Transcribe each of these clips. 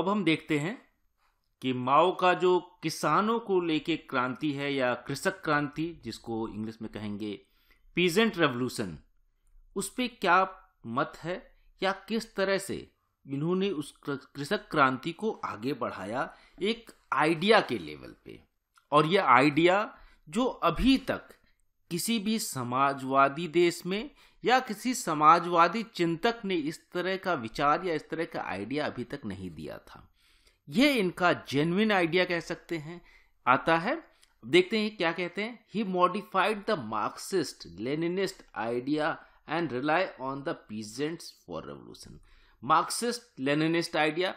अब हम देखते हैं कि माओ का जो किसानों को लेके क्रांति है या कृषक क्रांति जिसको इंग्लिश में कहेंगे पीजेंट रेवल्यूशन उस पर क्या मत है या किस तरह से इन्होंने उस कृषक क्रांति को आगे बढ़ाया एक आइडिया के लेवल पे और यह आइडिया जो अभी तक किसी भी समाजवादी देश में या किसी समाजवादी चिंतक ने इस तरह का विचार या इस तरह का आइडिया अभी तक नहीं दिया था यह इनका जेन्युन आइडिया कह सकते हैं आता है देखते हैं क्या कहते हैं he modified the Marxist Leninist idea and rely on the peasants for revolution Marxist Leninist idea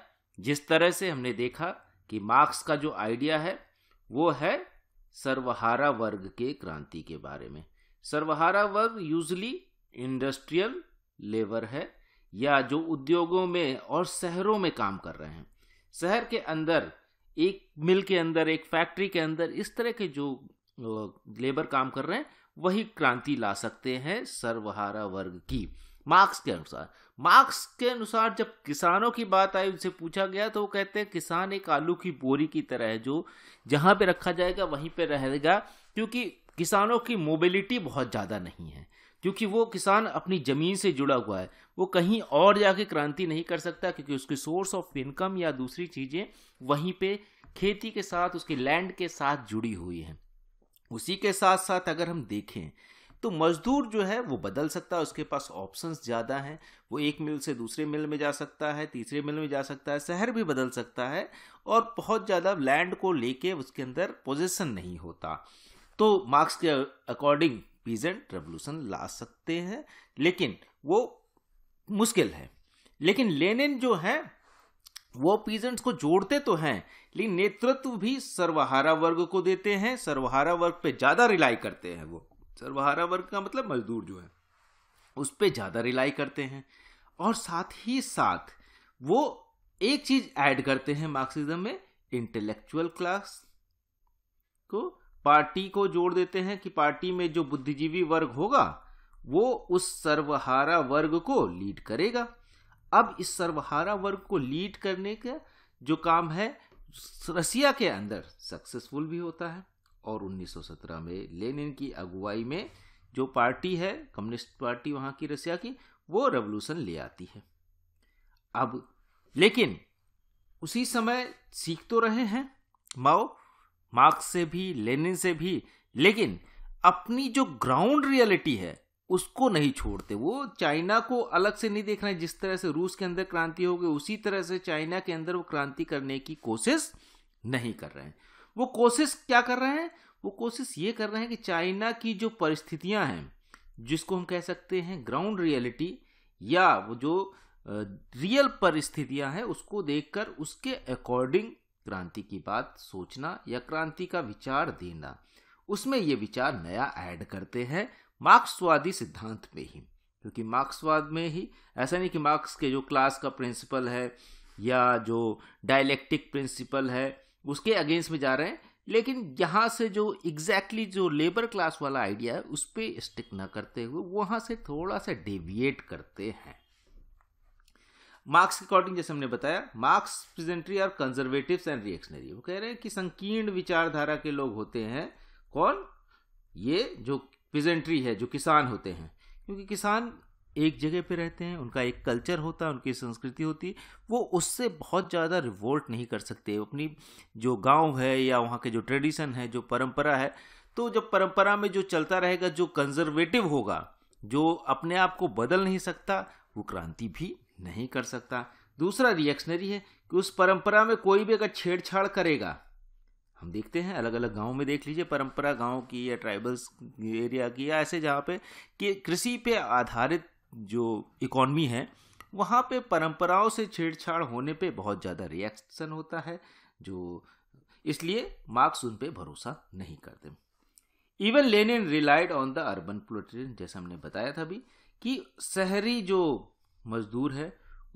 जिस तरह से हमने देखा कि मार्क्स का जो आइडिया है वो है सर्वहारा वर्ग के क्रांति के बारे में सर्वहारा वर्ग यूजली इंडस्ट्रियल लेबर है या जो उद्योगों में और शहरों में काम कर रहे हैं शहर के अंदर एक मिल के अंदर एक फैक्ट्री के अंदर इस तरह के जो लेबर काम कर रहे हैं वही क्रांति ला सकते हैं सर्वहारा वर्ग की मार्क्स के अनुसार मार्क्स के अनुसार जब किसानों की बात आई उनसे पूछा गया तो वो कहते हैं किसान एक आलू की बोरी की तरह है जो जहाँ पे रखा जाएगा वहीं पे रहेगा क्योंकि किसानों की मोबिलिटी बहुत ज़्यादा नहीं है क्योंकि वो किसान अपनी ज़मीन से जुड़ा हुआ है वो कहीं और जाके क्रांति नहीं कर सकता क्योंकि उसकी सोर्स ऑफ इनकम या दूसरी चीज़ें वहीं पे खेती के साथ उसके लैंड के साथ जुड़ी हुई हैं उसी के साथ साथ अगर हम देखें तो मजदूर जो है वो बदल सकता है उसके पास ऑप्शंस ज़्यादा हैं वो एक मिल से दूसरे मिल में जा सकता है तीसरे मिल में जा सकता है शहर भी बदल सकता है और बहुत ज़्यादा लैंड को लेके उसके अंदर पोजिशन नहीं होता तो मार्क्स के अकॉर्डिंग पीजेंट रेवोल्यूशन ला सकते हैं लेकिन वो मुश्किल है लेकिन लेनिन जो है वो पीजेंट्स को जोड़ते तो हैं लेकिन नेतृत्व भी सर्वहारा वर्ग को देते हैं सर्वहारा वर्ग पे ज़्यादा रिलाई करते हैं वो सर्वहारा वर्ग का मतलब मजदूर जो है उस पर ज़्यादा रिलाई करते हैं और साथ ही साथ वो एक चीज़ ऐड करते हैं मार्क्सिज्म में इंटेलेक्चुअल क्लास को पार्टी को जोड़ देते हैं कि पार्टी में जो बुद्धिजीवी वर्ग होगा वो उस सर्वहारा वर्ग को लीड करेगा अब इस सर्वहारा वर्ग को लीड करने का जो काम है रसिया के अंदर सक्सेसफुल भी होता है और 1917 में लेनिन की अगुवाई में जो पार्टी है कम्युनिस्ट पार्टी वहां की रसिया की वो रेवोल्यूशन ले आती है अब लेकिन उसी समय सीख तो रहे हैं माओ मार्क्स से भी लेनिन से भी लेकिन अपनी जो ग्राउंड रियलिटी है उसको नहीं छोड़ते वो चाइना को अलग से नहीं देख रहे जिस तरह से रूस के अंदर क्रांति हो गई उसी तरह से चाइना के अंदर वो क्रांति करने की कोशिश नहीं कर रहे हैं वो कोशिश क्या कर रहे हैं वो कोशिश ये कर रहे हैं कि चाइना की जो परिस्थितियां हैं जिसको हम कह सकते हैं ग्राउंड रियलिटी या वो जो रियल परिस्थितियां हैं उसको देखकर उसके अकॉर्डिंग क्रांति की बात सोचना या क्रांति का विचार देना उसमें ये विचार नया ऐड करते हैं मार्क्सवादी सिद्धांत में ही क्योंकि मार्क्सवाद में ही ऐसा नहीं कि मार्क्स के जो क्लास का प्रिंसिपल है या जो डायलेक्टिक प्रिंसिपल है उसके अगेंस्ट में जा रहे हैं लेकिन यहाँ से जो एग्जैक्टली exactly जो लेबर क्लास वाला आइडिया है उस पर स्टिक ना करते हुए वहाँ से थोड़ा सा डेविएट करते हैं मार्क्स के अकॉर्डिंग जैसे हमने बताया Marx peasantry are conservative and reactionary वो कह रहे हैं कि संकीर्ण विचारधारा के लोग होते हैं कौन ये जो प्रेजेंटरी है जो किसान होते हैं क्योंकि किसान एक जगह पे रहते हैं उनका एक कल्चर होता है उनकी संस्कृति होती है वो उससे बहुत ज़्यादा रिवोल्ट नहीं कर सकते अपनी जो गांव है या वहाँ के जो ट्रेडिशन है जो परंपरा है तो जब परंपरा में जो चलता रहेगा जो कंजर्वेटिव होगा जो अपने आप को बदल नहीं सकता वो क्रांति भी नहीं कर सकता दूसरा रिएक्शनरी है कि उस परंपरा में कोई भी अगर छेड़छाड़ करेगा हम देखते हैं अलग अलग गाँव में देख लीजिए परंपरा गाँव की या ट्राइबल्स एरिया की या ऐसे जहाँ पे कि कृषि पे आधारित जो इकोनमी है वहाँ पे परंपराओं से छेड़छाड़ होने पे बहुत ज़्यादा रिएक्शन होता है जो इसलिए मार्क्स उन पर भरोसा नहीं करते even Lenin relied on the urban proletarian जैसा हमने बताया था अभी कि शहरी जो मजदूर है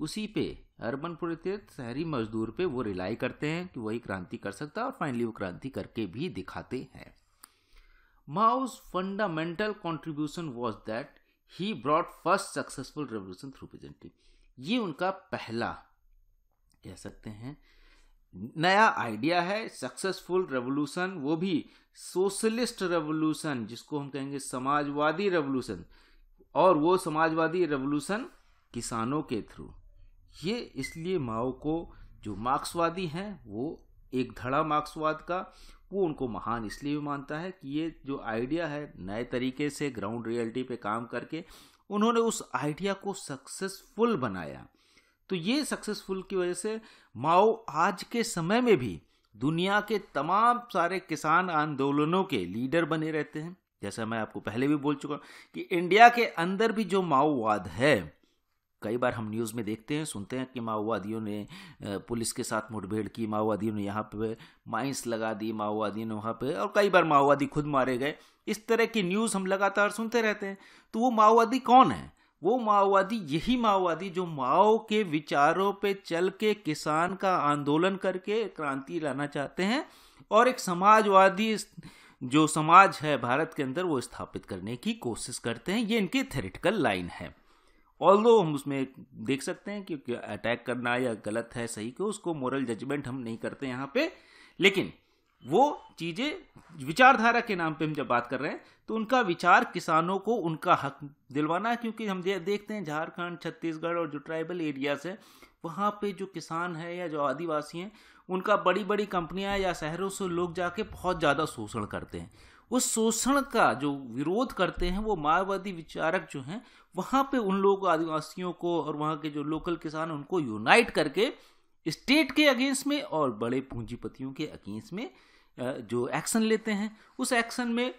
उसी पे अर्बन पुरिथित शहरी मजदूर पे वो रिलाई करते हैं कि वही क्रांति कर सकता है और फाइनली वो क्रांति करके भी दिखाते हैं Mao's fundamental contribution was that he brought first successful revolution through Byzantium. ये उनका पहला कह सकते हैं नया आइडिया है सक्सेसफुल रेवोल्यूशन वो भी सोशलिस्ट रेवोल्यूशन जिसको हम कहेंगे समाजवादी रेवोल्यूशन और वो समाजवादी रेवोल्यूशन किसानों के थ्रू ये इसलिए माओ को जो मार्क्सवादी हैं वो एक धड़ा मार्क्सवाद का वो उनको महान इसलिए भी मानता है कि ये जो आइडिया है नए तरीके से ग्राउंड रियलिटी पे काम करके उन्होंने उस आइडिया को सक्सेसफुल बनाया तो ये सक्सेसफुल की वजह से माओ आज के समय में भी दुनिया के तमाम सारे किसान आंदोलनों के लीडर बने रहते हैं जैसा मैं आपको पहले भी बोल चुका हूँ कि इंडिया के अंदर भी जो माओवाद है कई बार हम न्यूज़ में देखते हैं सुनते हैं कि माओवादियों ने पुलिस के साथ मुठभेड़ की माओवादियों ने यहाँ पे माइंस लगा दी माओवादियों ने वहाँ पे और कई बार माओवादी खुद मारे गए इस तरह की न्यूज़ हम लगातार सुनते रहते हैं तो वो माओवादी कौन है वो माओवादी यही माओवादी जो माओ के विचारों पे चल के किसान का आंदोलन करके क्रांति लाना चाहते हैं और एक समाजवादी जो समाज है भारत के अंदर वो स्थापित करने की कोशिश करते हैं ये इनकी थेरेटिकल लाइन है ऑल दो हम उसमें देख सकते हैं कि अटैक करना या गलत है सही को उसको मॉरल जजमेंट हम नहीं करते यहाँ पे लेकिन वो चीज़ें विचारधारा के नाम पे हम जब बात कर रहे हैं तो उनका विचार किसानों को उनका हक दिलवाना है क्योंकि हम देखते हैं झारखंड छत्तीसगढ़ और जो ट्राइबल एरियाज है वहाँ पे जो किसान है या जो आदिवासी हैं उनका बड़ी बड़ी कंपनियाँ या शहरों से लोग जाके बहुत ज़्यादा शोषण करते हैं वो शोषण का जो विरोध करते हैं वो माओवादी विचारक जो हैं वहाँ पे उन लोग आदिवासियों को और वहाँ के जो लोकल किसान उनको यूनाइट करके स्टेट के अगेंस्ट में और बड़े पूंजीपतियों के अगेंस्ट में जो एक्शन लेते हैं उस एक्शन में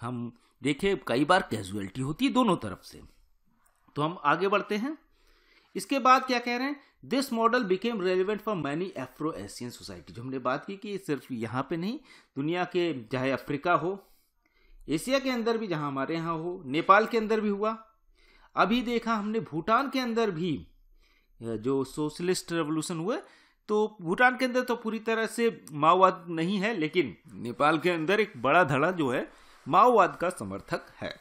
हम देखें कई बार कैजुअलिटी होती है दोनों तरफ से तो हम आगे बढ़ते हैं इसके बाद क्या कह रहे हैं this model became relevant for many Afro Asian society जो हमने बात की कि सिर्फ यहाँ पे नहीं दुनिया के चाहे अफ्रीका हो एशिया के अंदर भी जहां हमारे यहाँ हो नेपाल के अंदर भी हुआ अभी देखा हमने भूटान के अंदर भी जो सोशलिस्ट रेवोल्यूशन हुए तो भूटान के अंदर तो पूरी तरह से माओवाद नहीं है लेकिन नेपाल के अंदर एक बड़ा धड़ा जो है माओवाद का समर्थक है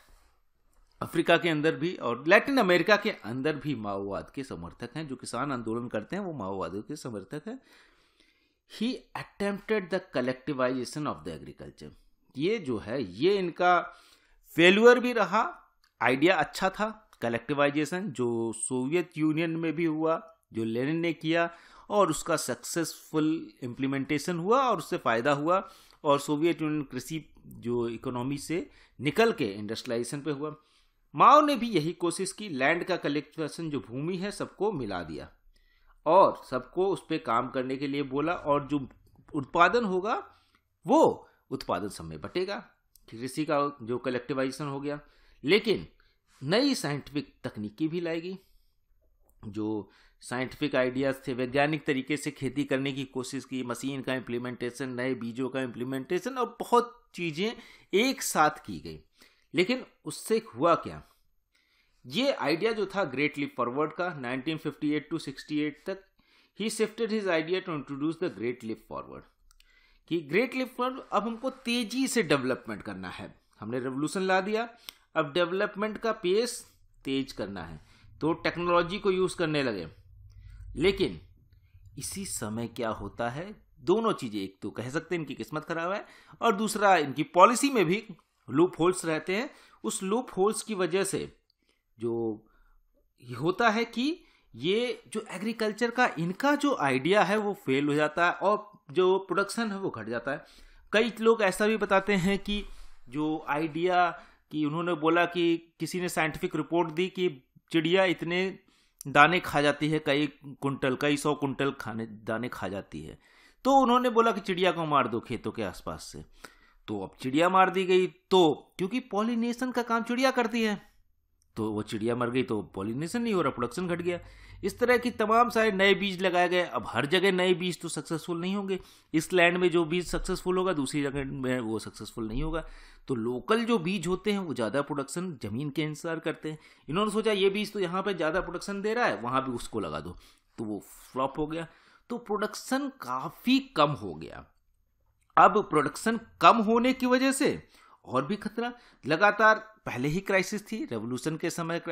अफ्रीका के अंदर भी और लैटिन अमेरिका के अंदर भी माओवाद के समर्थक हैं जो किसान आंदोलन करते हैं वो माओवादियों के समर्थक हैं he attempted the collectivization of the agriculture ये जो है ये इनका फेल्यूअर भी रहा आइडिया अच्छा था कलेक्टिवाइजेशन जो सोवियत यूनियन में भी हुआ जो लेनिन ने किया और उसका सक्सेसफुल इम्प्लीमेंटेशन हुआ और उससे फ़ायदा हुआ और सोवियत यूनियन कृषि जो इकोनॉमी से निकल के इंडस्ट्रियलाइजेशन पे हुआ माओ ने भी यही कोशिश की लैंड का कलेक्टिवेशन जो भूमि है सबको मिला दिया और सबको उस पर काम करने के लिए बोला और जो उत्पादन होगा वो उत्पादन समय बटेगा कृषि का जो कलेक्टिवाइजेशन हो गया लेकिन नई साइंटिफिक तकनीकी भी लाएगी जो साइंटिफिक आइडियाज थे वैज्ञानिक तरीके से खेती करने की कोशिश की मशीन का इम्प्लीमेंटेशन नए बीजों का इम्प्लीमेंटेशन और बहुत चीज़ें एक साथ की गई लेकिन उससे हुआ क्या ये आइडिया जो था ग्रेट लीप फॉरवर्ड का 1958 टू 68 तक he shifted his idea to introduce the great leap forward कि ग्रेट लिप अब हमको तेजी से डेवलपमेंट करना है हमने रेवोल्यूशन ला दिया अब डेवलपमेंट का पेस तेज करना है तो टेक्नोलॉजी को यूज करने लगे लेकिन इसी समय क्या होता है दोनों चीजें एक तो कह सकते हैं इनकी किस्मत खराब है और दूसरा इनकी पॉलिसी में भी लूप होल्स रहते हैं उस लूप होल्स की वजह से जो होता है कि ये जो एग्रीकल्चर का इनका जो आइडिया है वो फेल हो जाता है और जो प्रोडक्शन है वो घट जाता है कई लोग ऐसा भी बताते हैं कि जो आइडिया कि उन्होंने बोला कि किसी ने साइंटिफिक रिपोर्ट दी कि चिड़िया इतने दाने खा जाती है कई कुंटल कई सौ कुंटल खाने दाने खा जाती है तो उन्होंने बोला कि चिड़िया को मार दो खेतों के आसपास से तो अब चिड़िया मार दी गई तो क्योंकि पॉलिनेशन का काम चिड़िया करती है तो वो चिड़िया मर गई तो पॉलिनेशन नहीं हो रहा प्रोडक्शन घट गया इस तरह की तमाम सारे नए बीज लगाए गए अब हर जगह नए बीज तो सक्सेसफुल नहीं होंगे इस लैंड में जो बीज सक्सेसफुल होगा दूसरी जगह में वो सक्सेसफुल नहीं होगा तो लोकल जो बीज होते हैं वो ज़्यादा प्रोडक्शन ज़मीन के अनुसार करते हैं इन्होंने सोचा ये बीज तो यहाँ पर ज़्यादा प्रोडक्शन दे रहा है वहाँ भी उसको लगा दो तो वो फ्लॉप हो गया तो प्रोडक्शन काफ़ी कम हो गया अब प्रोडक्शन कम होने की वजह से और भी खतरा लगातार पहले ही क्राइसिस थी रेवोल्यूशन के समय